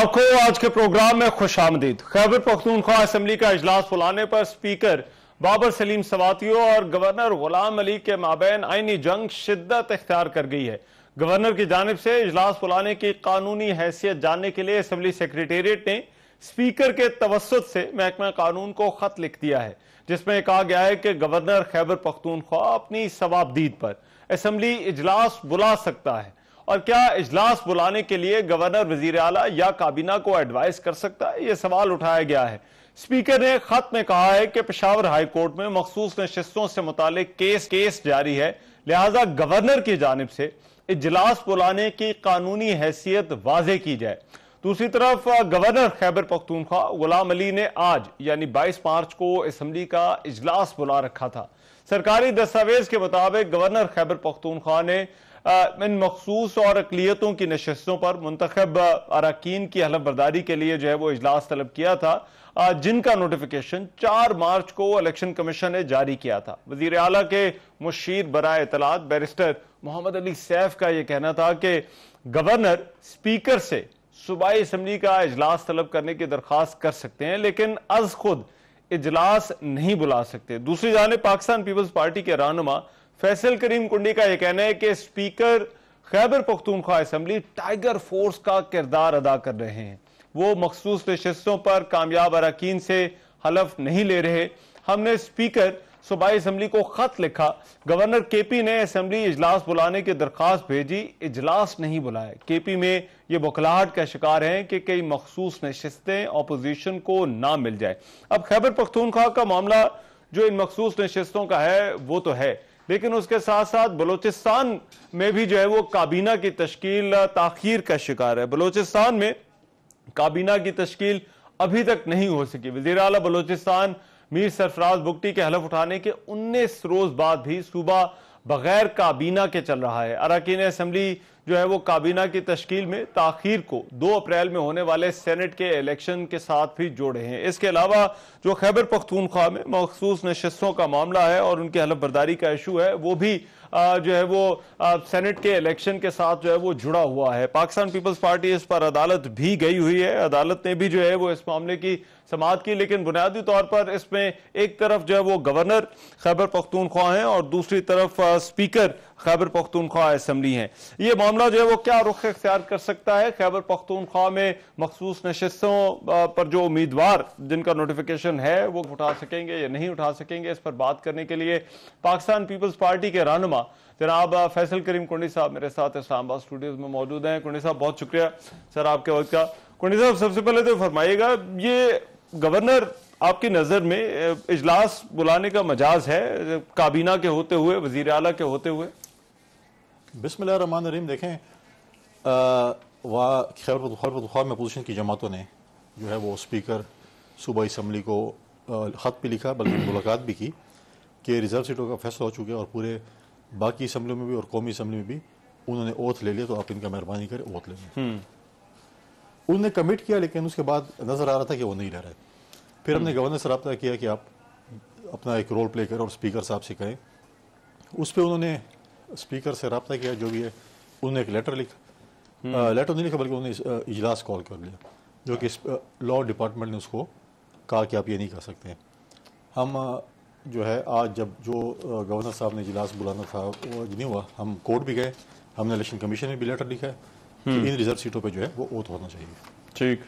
आपको आज के प्रोग्राम में खुश आमदीद खैबर पख्तूनख्वा असम्बली का अजलास बुलाने पर स्पीकर बाबर सलीम सवातियों और गवर्नर गुलाम अली के माबेन आइनी जंग शिद्दत इख्तियार कर गई है गवर्नर की जानब से इजलास बुलाने की कानूनी हैसियत जानने के लिए असम्बली सेक्रेटेरिएट ने स्पीकर के तवसत से महकमा कानून को खत लिख दिया है जिसमें कहा गया है कि गवर्नर खैबर पख्तूनख्वा अपनी सवाबदीद पर असम्बली इजलास बुला सकता है और क्या इजलास बुलाने के लिए गवर्नर वजीर आला या काबीना को एडवाइस कर सकता है यह सवाल उठाया गया है स्पीकर ने खत में कहा है कि पेशावर हाईकोर्ट में मखसूस नशस्तों से मुतल केस केस जारी है लिहाजा गवर्नर की जानब से इजलास बुलाने की कानूनी हैसियत वाजे की जाए दूसरी तरफ गवर्नर खैबर पख्तूनख्वा गुलाम अली ने आज यानी 22 मार्च को असम्बली का इजलास बुला रखा था सरकारी दस्तावेज के मुताबिक गवर्नर खैबर पख्तूनख्वा ने इन मखसूस और अकलीतों की नशस्तों पर मंतखब अरकान की हलफ बर्दारी के लिए जो है वो इजलास तलब किया था जिनका नोटिफिकेशन चार मार्च को इलेक्शन कमीशन ने जारी किया था वजीर अला के मुशीर बरा इतलात बैरिस्टर मोहम्मद अली सैफ का यह कहना था कि गवर्नर स्पीकर से सूबाई असम्बली का इजलास तलब करने की दरख्वास्त कर सकते हैं लेकिन अज खुद इजलास नहीं बुला सकते दूसरी जानब पाकिस्तान पीपल्स पार्टी के रहनुमा फैसल करीम कुंडी का यह कहना है कि speaker Khyber Pakhtunkhwa assembly tiger force का किरदार अदा कर रहे हैं वो मखसूस नशस्तों पर कामयाब अरकान से हलफ नहीं ले रहे हमने स्पीकर सूबाई असम्बली को खत लिखा गवर्नर के पी ने असम्बली इजलास बुलाने की दरख्वास्त भेजी इजलास नहीं बुलाया के पी में ये बुखलाहट का शिकार है कि कई मखसूस नशस्तें अपोजिशन को ना मिल जाए अब खैबर पख्तूनख्वा का मामला जो इन मखसूस नशस्तों का है वो तो है लेकिन उसके साथ साथ बलोचिस्तान में भी जो है वो काबीना की तश्कील ताखीर का शिकार है बलोचिस्तान में काबीना की तश्कील अभी तक नहीं हो सकी वजीर अला बलोचिस्तान मीर सरफराज बुगटी के हलफ उठाने के उन्नीस रोज बाद भी सूबा बगैर काबीना के चल रहा है अरकान असम्बली जो है वो काबीना की तश्कील में ताखीर को 2 अप्रैल में होने वाले सेनेट के इलेक्शन के साथ भी जोड़े हैं इसके अलावा जो खैबर पख्तूनख्वा में मखसूस नशस्तों का मामला है और उनकी हलफबरदारी का इशू है वो भी जो है वो सेनेट के इलेक्शन के साथ जो है वो जुड़ा हुआ है पाकिस्तान पीपल्स पार्टी इस पर अदालत भी गई हुई है अदालत ने भी जो है वो इस मामले की समात की लेकिन बुनियादी तौर पर इसमें एक तरफ जो है वो गवर्नर खैबर पख्तूनख्वा हैं और दूसरी तरफ स्पीकर खैबर पख्तूनख्वा असम्बली हैं ये मामला जो है वो क्या रुख अख्तियार कर सकता है खैबर पख्तूनख्वा में मखसूस नशस्तों पर जो उम्मीदवार जिनका नोटिफिकेशन है वो उठा सकेंगे या नहीं उठा सकेंगे इस पर बात करने के लिए पाकिस्तान पीपल्स पार्टी के रहनमा जनाब फैसल करीम कुंडी साहब मेरे साथ इस्लामाबाद स्टूडियोज में मौजूद हैं कुंडी साहब बहुत शुक्रिया सर आपके वक्त का कुंडी साहब सबसे पहले तो फरमाइएगा ये गवर्नर आपकी नज़र में इजलास बुलाने का मजाज है काबीना के होते हुए वजीर अला के होते हुए बिसमान रहीम देखें वहाँ में अपोजिशन की जमातों ने जो है वो स्पीकर सूबाई इसम्बली को ख़त भी लिखा बल्कि मुलाकात भी की कि रिज़र्व सीटों का फैसला हो चुका है और पूरे बाकी असम्बलियों में भी और कौमी असम्बली में भी उन्होंने ओथ ले लिया तो आप इनका मेहरबानी करें ओथ ले लें हम्म। उनने कमिट किया लेकिन उसके बाद नजर आ रहा था कि वो नहीं ले रहे फिर हमने गवर्नर हम्म। से रब्ता किया कि आप अपना एक रोल प्ले करें और स्पीकर साहब से कहें उस पर उन्होंने स्पीकर से रबता किया जो भी है उन्होंने एक लेटर लिखा लेटर हम्म। नहीं लिखा बल्कि उन्होंने इजलास कॉल कर लिया जो कि लॉ डिपार्टमेंट ने उसको कहा कि आप ये नहीं कर सकते हम जो है आज जब जो गवर्नर साहब ने इजलास बुलाना था वो नहीं हुआ हम कोर्ट भी गए हमने इलेक्शन कमीशन में भी लेटर लिखा है हम्म। इन रिजर्व सीटों पे जो है वो ओत होना चाहिए ठीक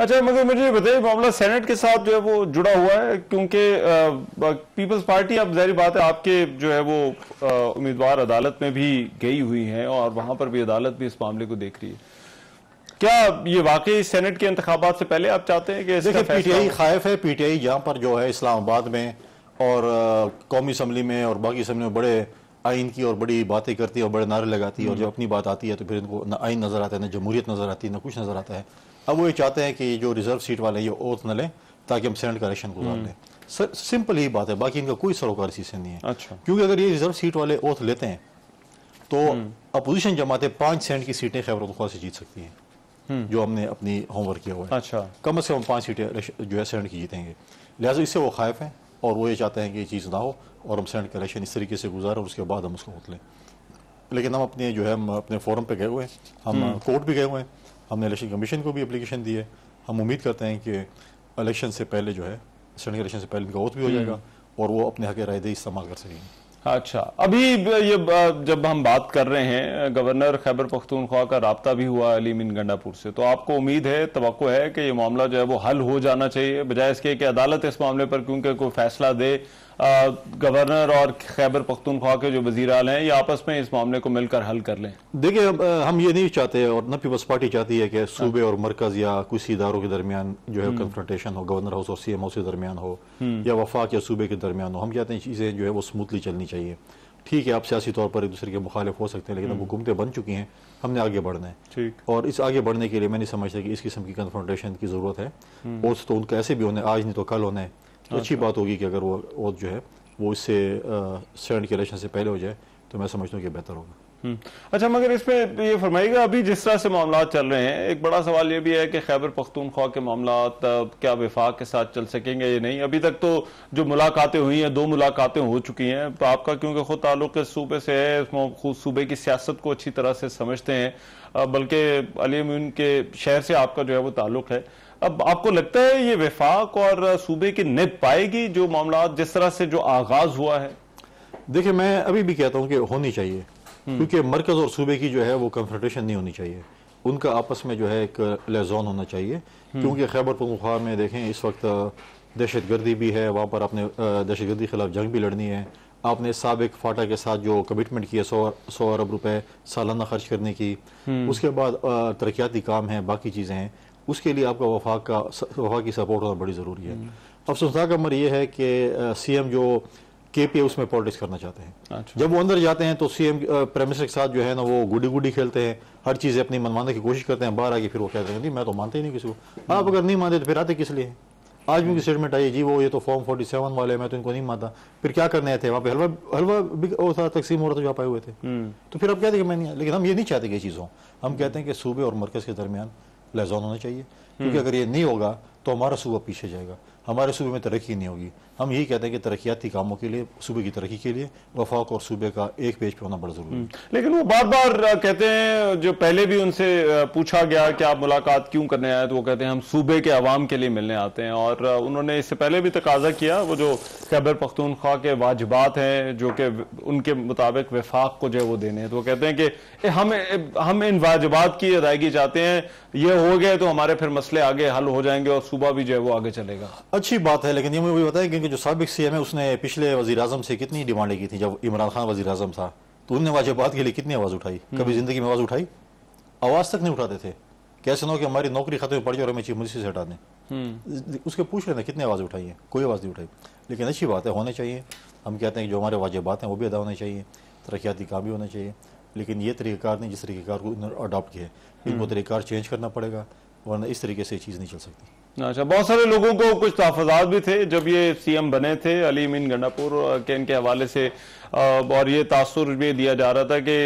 अच्छा मगर मुझे बताइए मामला सेनेट के साथ जो है वो जुड़ा हुआ है क्योंकि पीपल्स पार्टी अब जहरी बात है आपके जो है वो उम्मीदवार अदालत में भी गई हुई है और वहां पर भी अदालत भी इस मामले को देख रही है क्या ये वाकई सेनेट के इंतबात से पहले आप चाहते हैं कि देखिए पीटीआई खाइफ है पीटीआई यहाँ पर जो है इस्लामाबाद में और कौमी असम्बली में और बाकी असम्बली में बड़े आइन की और बड़ी बातें करती है और बड़े नारे लगाती है और जब अपनी बात आती है तो फिर इनको ना आइन नज़र आता है ना जमहूरियत नज़र आती है ना कुछ नज़र आता है अब वो ये चाहते हैं कि जो रिजर्व सीट वाले ये औरत न लें ताकि हम सेनेट का इलेक्शन गुजार हम्म। लें सर सिंपल ही बात है बाकी इनका कोई सरोकार इसी से नहीं है अच्छा क्योंकि अगर ये रिजर्व सीट वाले ओथ लेते हैं तो हम्म। अपोजिशन जमाते पाँच सेंट की सीटें खैबर से जीत सकती हैं जो हमने अपनी होमवर्क किया हुआ है अच्छा कम अज़ कम पाँच सीटें जो है सेनेट की जीतेंगे लिहाजा इससे वो खायफ हैं और वो ये चाहते हैं कि ये चीज़ ना हो और हम सेनेट का इलेक्शन इस तरीके से गुजारें और उसके बाद हम उसको लें लेकिन हम अपने जो है हम अपने फोरम पर गए हुए हैं हम कोर्ट हम्म। भी गए हुए हैं हमने इलेक्शन कमीशन को भी अप्लीकेशन दी है हम उम्मीद करते हैं कि इलेक्शन से पहले जो है सेनेट इलेक्शन से पहले उनका वोट भी हो हम्म। जाएगा और वो अपने हक राय इस्तेमाल कर सकेंगे अच्छा अभी ये जब हम बात कर रहे हैं गवर्नर खैबर पख्तूनख्वा का रबता भी हुआ अली मिन गंडापुर से तो आपको उम्मीद है तो है कि ये मामला जो है वो हल हो जाना चाहिए बजाय इसके कि अदालत इस मामले पर क्योंकि कोई फैसला दे गवर्नर और खैबर पख्तूनख्वा के जो वजीर आल हैं ये आपस में इस मामले को मिलकर हल कर लें देखिए हम ये नहीं चाहते और न पीपल्स पार्टी चाहती है कि हाँ। सूबे और मरकज या किसी इदारों के दरमियान जो है कन्फ्रंटेशन हम्म। हो गवर्नर हाउस और सी एम हाउस के दरमियान हो हम्म। या वफाक या सूबे के दरमियान हो हम चाहते हैं चीज़ें जो है वो स्मूथली चलनी चाहिए ठीक है आप सियासी तौर पर एक दूसरे के मुखालिफ हो सकते हैं लेकिन अब हम्म। हुकूमतें बन चुकी हैं हमने आगे बढ़ना है ठीक और इस आगे बढ़ने के लिए मैं नहीं समझता कि इस किस्म की कन्फ्रंटेशन की ज़रूरत है और तो उनका ऐसे भी होने आज नहीं तो कल होने तो अच्छी अच्छा। बात होगी कि अगर वो वो जो है वो इससे सेंड के इलेक्शन से पहले हो जाए तो मैं समझता हूँ कि बेहतर होगा हम्म। अच्छा मगर इसमें ये फरमाइएगा अभी जिस तरह से मामला चल रहे हैं एक बड़ा सवाल ये भी है कि खैबर पख्तूनख्वा के मामला क्या विफाक के साथ चल सकेंगे या नहीं अभी तक तो जो मुलाकातें हुई हैं दो मुलाकातें हो चुकी हैं तो आपका क्योंकि खुद ताल्लुक इस सूबे से है खुद सूबे की सियासत को अच्छी तरह से समझते हैं बल्कि अली के शहर से आपका जो है वो ताल्लुक है अब आपको लगता है ये विफाक और सूबे की निब पाएगी जो मामला जिस तरह से जो आगाज हुआ है देखिए मैं अभी भी कहता हूँ कि होनी चाहिए हम्म। क्योंकि मरकज और सूबे की जो है वो कंसल्टेशन नहीं होनी चाहिए उनका आपस में जो है एक लेजोन होना चाहिए हम्म। क्योंकि खैबर पखवा में देखें इस वक्त दहशत गर्दी भी है वहाँ पर आपने दहशत गर्दी के खिलाफ जंग भी लड़नी है आपने सबक फाटा के साथ जो कमिटमेंट किया सौ सौ अरब रुपए सालाना खर्च करने की हम्म। उसके बाद तरक्याती काम है बाकी चीज़ें हैं उसके लिए आपका वफाक का वफाक की सपोर्ट होना बड़ी ज़रूरी है अब का अमर यह है कि सी जो के पी है उसमें पॉलिटिक्स करना चाहते हैं अच्छा। जब वो अंदर जाते हैं तो सी एम मिनिस्टर के साथ जो है ना वो गुडी गुडी खेलते हैं हर चीज़ें अपनी मनवाने की कोशिश करते हैं बाहर आके फिर वो कहते हैं नहीं मैं तो मानते ही नहीं किसी को आप अगर नहीं मानते तो फिर आते किस लिए आज भी उनकी स्टेटमेंट आई जी वो ये तो फॉर्म फोर्टी सेवन वाले मैं तो इनको नहीं मानता फिर क्या करने थे वहाँ पे हलवा हलवा भी था तकसीम हो रहा था जो पाए हुए थे हम्म। तो फिर आप कहते कि मैं नहीं लेकिन हम ये नहीं चाहते कि चीज़ों हम कहते हैं कि सूबे और मरकज़ के दरमियान लहजान होना चाहिए हम्म। क्योंकि अगर ये नहीं होगा तो हमारा सूबा पीछे जाएगा हमारे सूबे में तरक्की नहीं होगी हम यही कहते हैं कि तरक्याती कामों के लिए सूबे की तरक्की के लिए वफाक और सूबे का एक पेज पे होना बड़ा जरूरी है हम्म। लेकिन वो बार बार कहते हैं जो पहले भी उनसे पूछा गया कि आप मुलाकात क्यों करने आए तो वो कहते हैं हम सूबे के आवाम के लिए मिलने आते हैं और उन्होंने इससे पहले भी तकाजा किया वो जो खैबर पख्तूनख्वा के वाजबात हैं जो कि उनके मुताबिक विफाक को जो है वो देने हैं तो वो कहते हैं कि हम हम इन वाजबात की अदायगी चाहते हैं ये हो गए तो हमारे फिर मसले आगे हल हो जाएंगे और सूबा भी जो है वो आगे चलेगा अच्छी बात है लेकिन ये मुझे बताया कि के जो सबक सी एम है उसने पिछले वजी अजम से कितनी डिमांडें की थी जब इमरान खान वजी अजम था तो उनने वाजबात के लिए कितनी आवाज़ उठाई हम्म। कभी ज़िंदगी में आवाज़ उठाई आवाज़ तक नहीं उठाते थे कैसे ना हो कि हमारी नौकरी खत्म पड़ जाए और हमें चीफ मिनिस्टर से हटा दें हम्म। उसके पूछ रहे ना कितनी आवाज़ उठाई है कोई आवाज़ नहीं उठाई लेकिन अच्छी बात है होने चाहिए हम कहते हैं कि जो हमारे वाजबात हैं वो भी अदा होने चाहिए तरक्याती काम भी होने चाहिए लेकिन ये तरीकेकार नहीं जिस तरीक़ेकार को अडॉप्ट किया है इनको हम्म। तरीक़ार चेंज करना पड़ेगा वरना इस तरीके से चीज़ नहीं चल सकती না যা বহু সরি লোগো কো কুছ তাফাযাত ভি থে জব ইয়ে সিএম বনে থে আলী মিন গন্ডাপুর কে এন কে হেওয়ালে সে অর ইয়ে তাসুর ভি দিয়া যা রাহা থা কে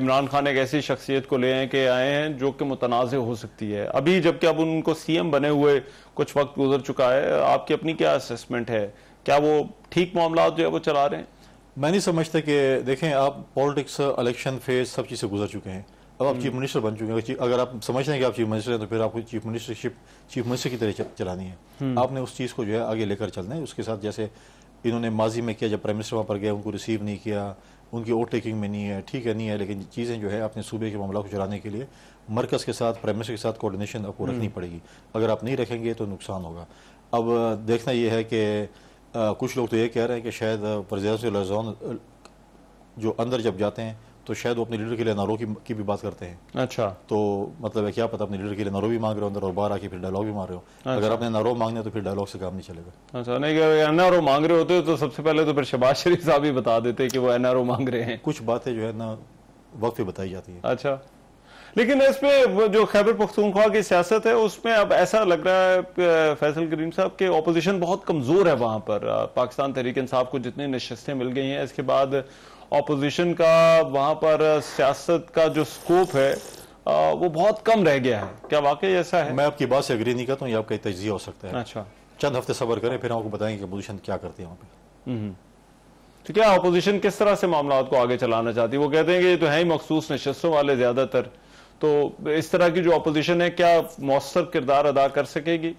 ইমরান খান নে এক AISI শখসিয়ত কো লেয়ে হ্যায় কে আয়ে হ্যায় জো কি মুতানাযিহ হো سکتی হ্যায় আবি জব কে আব উনকো সিএম বনে হুয়ে কুছ ওয়াক্ত গুজার চুকায়া হ্যায় আপ কি আপনি কিয়া অ্যাসেসমেন্ট হ্যায় কিয়া ও ঠিক মামলাত জো হ্যায় ও চলা রাহে ম্যায় নে સમজhta কে দেখে আপ পলটিক্স ইলেকশন ফেজ সব কিছু সে গুজার চুকে হ্যায় अब आप हम्म। चीफ मिनिस्टर बन चुके हैं अगर आप रहे हैं कि आप चीफ मिनिस्टर हैं तो फिर आपको चीफ मिनिस्टरशिप चीफ मिनिस्टर की तरह चलानी है हम्म। आपने उस चीज़ को जो है आगे लेकर चलना है उसके साथ जैसे इन्होंने माजी में किया जब प्राइम मिनिस्टर वहाँ पर गए उनको रिसीव नहीं किया उनकी ओवरटेकिंग में नहीं है ठीक है नहीं है लेकिन चीज़ें जो है अपने सूबे के मामला को चलाने के लिए मरकज़ के साथ प्राइम मिनिस्टर के साथ कोऑर्डिनेशन आपको रखनी हम्म। पड़ेगी अगर आप नहीं रखेंगे तो नुकसान होगा अब देखना यह है कि कुछ लोग तो ये कह रहे हैं कि शायद परजेज लजौन जो अंदर जब जाते हैं तो शायद वो अपने लीडर के लिए नारो की, की भी बात करते हैं अच्छा तो मतलब है क्या पता अपने लीडर के लिए नारो भी मांग रहे हो अंदर और बाहर आके फिर डायलॉग भी मांग रहे हो अच्छा। अगर आपने नारो मांगने तो फिर डायलॉग से काम नहीं चलेगा अच्छा नहीं एनआरओ मांग रहे होते तो सबसे पहले तो फिर शबाज शरीफ साहब ही बता देते कि वो एनआरओ मांग रहे हैं कुछ बातें जो है ना वक्त पे बताई जाती है अच्छा लेकिन इसमें जो खैबर पख्तूनख्वा की सियासत है उसमें अब ऐसा लग रहा है फैसल करीम साहब के अपोजिशन बहुत कमज़ोर है वहां पर पाकिस्तान तहरीक इंसाफ को जितनी नशस्तें मिल गई हैं इसके बाद ऑपोजिशन का वहां पर सियासत का जो स्कोप है वो बहुत कम रह गया है क्या वाकई ऐसा है मैं आपकी बात से अग्री नहीं करता हूँ ये आपका तजिया हो सकता है अच्छा चंद हफ्ते सबर करें फिर आपको बताएंगे अपोजिशन क्या करती है वहाँ पर हम्म। तो क्या अपोजिशन किस तरह से मामला को आगे चलाना चाहती है वो कहते हैं कि ये तो है ही मखसूस नशस्तों वाले ज़्यादातर तो इस तरह की जो अपोजिशन है क्या मौसर किरदार अदा कर सकेगी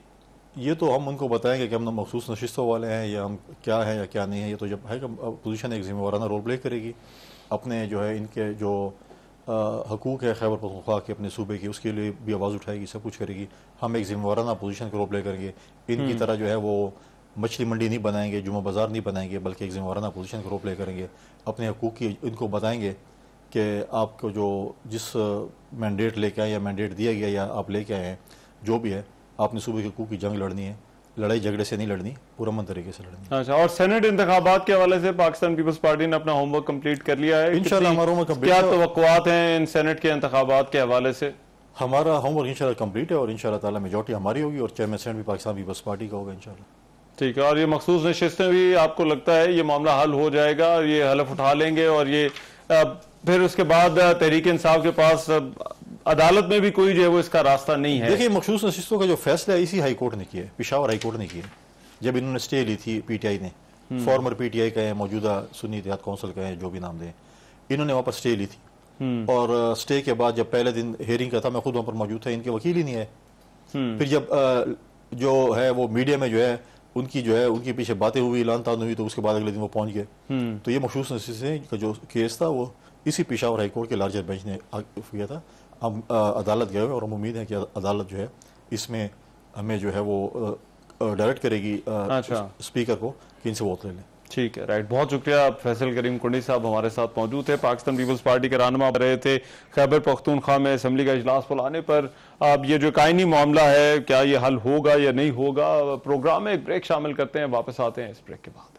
ये तो हम उनको बताएंगे कि हम मखसूस नशस्तों वाले हैं या हम क्या हैं या क्या नहीं है ये तो जब है कि अपोजिशन एक जिम्मेवाराना रोल प्ले करेगी अपने जो है इनके जो हकूक है खैबर पखा के अपने सूबे की उसके लिए भी आवाज़ उठाएगी सब कुछ करेगी हम एक जिम्मेवाराना अपोजिशन का रोल प्ले करेंगे इनकी हम्म। तरह जो है वो मछली मंडी नहीं बनाएंगे जुमा बाज़ार नहीं बनाएंगे बल्कि एक जिम्मेवाराना अपोजिशन का रोल प्ले करेंगे अपने हकूक की इनको बताएंगे कि आपको जो जिस मैंडेट लेके आए या मैंडेट दिया गया या आप लेके आए हैं जो भी है आपने सुबह के हकूक की जंग लड़नी है लड़ाई झगड़े से नहीं लड़नी पूरा मन तरीके से लड़नी अच्छा और सेनेट इंतबात के हवाले से पाकिस्तान पीपल्स पार्टी ने अपना होमवर्क कंप्लीट कर लिया है इनशाला हमारा क्या तो हैं इन सेनेट के इंतबात के हवाले से हमारा होमवर्क इंशाल्लाह कंप्लीट है और इनशाला तला मेजोरिटी हमारी होगी और चेयरमैन सेनेट भी पाकिस्तान पीपल्स पार्टी का होगा इन ठीक है और ये मखसूस नशस्तें भी आपको लगता है ये मामला हल हो जाएगा ये हलफ उठा लेंगे और ये फिर उसके बाद तहरीक इंसाफ के पास अदालत में भी कोई जो है वो इसका रास्ता नहीं है देखिए मखसूस नशिस्तों का जो फैसला है इसी हाई कोर्ट ने किया है पिशावर हाई कोर्ट ने किया जब इन्होंने स्टे ली थी पीटीआई ने हम्म। फॉर्मर पीटीआई का है मौजूदा सुनी इतिहाद कौंसिल का है जो भी नाम दें इन्होंने वहां पर स्टे ली थी हम्म। और स्टे के बाद जब पहले दिन हेयरिंग का था मैं खुद वहां पर मौजूद था इनके वकील ही नहीं है हम्म। फिर जब जो है वो मीडिया में जो है उनकी जो है उनके पीछे बातें हुई लान तान हुई तो उसके बाद अगले दिन वो पहुंच गए हम्म। तो ये मखसूस नसीसें का जो केस था वो इसी पेशावर हाईकोर्ट के लार्जर बेंच ने किया था हम अदालत गए हुए और हम उम्मीद है कि अदालत जो है इसमें हमें जो है वो डायरेक्ट करेगी अच्छा। स्पीकर को कि इनसे वोट ले लें ठीक है राइट बहुत शुक्रिया फैसल करीम कुंडी साहब हमारे साथ मौजूद थे पाकिस्तान पीपल्स पार्टी के रहनमा रहे थे खैबर पख्तूनख्वा में असम्बली का इजलास बुलाने पर अब ये जो कायनी मामला है क्या ये हल होगा या नहीं होगा प्रोग्राम में एक ब्रेक शामिल करते हैं वापस आते हैं इस ब्रेक के बाद